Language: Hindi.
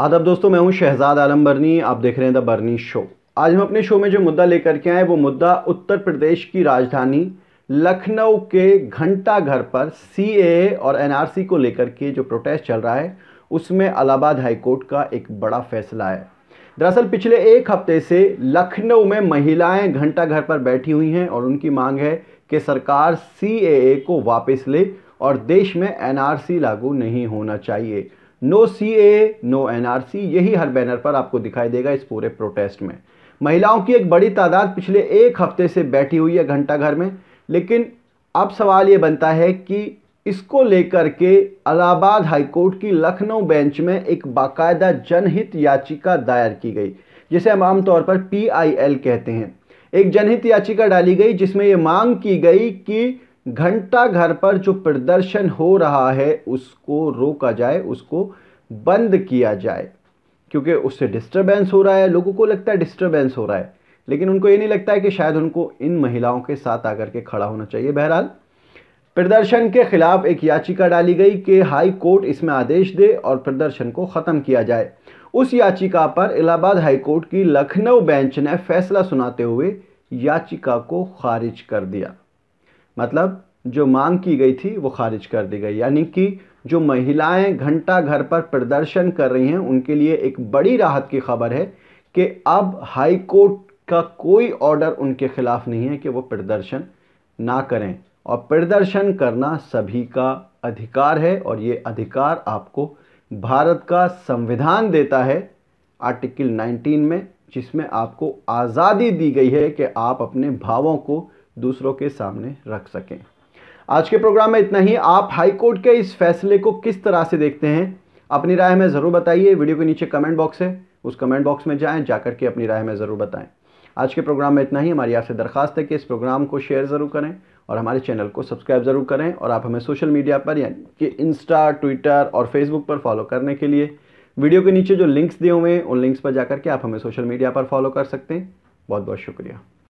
आदब दोस्तों मैं हूं शहजाद आलम बर्नी आप देख रहे हैं द बर्नी शो आज हम अपने शो में जो मुद्दा लेकर के आए वो मुद्दा उत्तर प्रदेश की राजधानी लखनऊ के घंटा घर पर सी और एनआरसी को लेकर के जो प्रोटेस्ट चल रहा है उसमें अलाहाबाद हाईकोर्ट का एक बड़ा फैसला है दरअसल पिछले एक हफ्ते से लखनऊ में महिलाएं घंटा घर पर बैठी हुई हैं और उनकी मांग है कि सरकार सी को वापस ले और देश में एनआरसी लागू नहीं होना चाहिए no C A no N R C यही हर बैनर पर आपको दिखाई देगा इस पूरे प्रोटेस्ट में महिलाओं की एक बड़ी तादाद पिछले एक हफ्ते से बैठी हुई है घंटा घर में लेकिन अब सवाल ये बनता है कि इसको लेकर के अलाहाबाद हाईकोर्ट की लखनऊ बेंच में एक बाकायदा जनहित याचिका दायर की गई जिसे हम आमतौर पर एल कहते हैं एक जनहित याचिका डाली गई जिसमें ये मांग की गई कि घंटा घर पर जो प्रदर्शन हो रहा है उसको रोका जाए उसको बंद किया जाए क्योंकि उससे डिस्टर्बेंस हो रहा है लोगों को लगता है डिस्टर्बेंस हो रहा है लेकिन उनको ये नहीं लगता है कि शायद उनको इन महिलाओं के साथ आकर के खड़ा होना चाहिए बहरहाल प्रदर्शन के खिलाफ एक याचिका डाली गई कि हाई कोर्ट इसमें आदेश दे और प्रदर्शन को ख़त्म किया जाए उस याचिका पर इलाहाबाद हाई कोर्ट की लखनऊ बेंच ने फैसला सुनाते हुए याचिका को खारिज कर दिया मतलब जो मांग की गई थी वो खारिज कर दी गई यानी कि जो महिलाएं घंटा घर पर प्रदर्शन कर रही हैं उनके लिए एक बड़ी राहत की खबर है कि अब हाई कोर्ट का कोई ऑर्डर उनके खिलाफ नहीं है कि वो प्रदर्शन ना करें और प्रदर्शन करना सभी का अधिकार है और ये अधिकार आपको भारत का संविधान देता है आर्टिकल 19 में जिसमें आपको आज़ादी दी गई है कि आप अपने भावों को दूसरों के सामने रख सकें आज के प्रोग्राम में इतना ही आप हाई कोर्ट के इस फैसले को किस तरह से देखते हैं अपनी राय में ज़रूर बताइए वीडियो के नीचे कमेंट बॉक्स है उस कमेंट बॉक्स में जाएं जाकर के अपनी राय में ज़रूर बताएं आज के प्रोग्राम में इतना ही हमारी आपसे दरखास्त है कि इस प्रोग्राम को शेयर ज़रूर करें और हमारे चैनल को सब्सक्राइब ज़रूर करें और आप हमें सोशल मीडिया पर यानी कि इंस्टा ट्विटर और फेसबुक पर फॉलो करने के लिए वीडियो के नीचे जो लिंक्स दिए हुए हैं उन लिंक्स पर जाकर के आप हमें सोशल मीडिया पर फॉलो कर सकते हैं बहुत बहुत शुक्रिया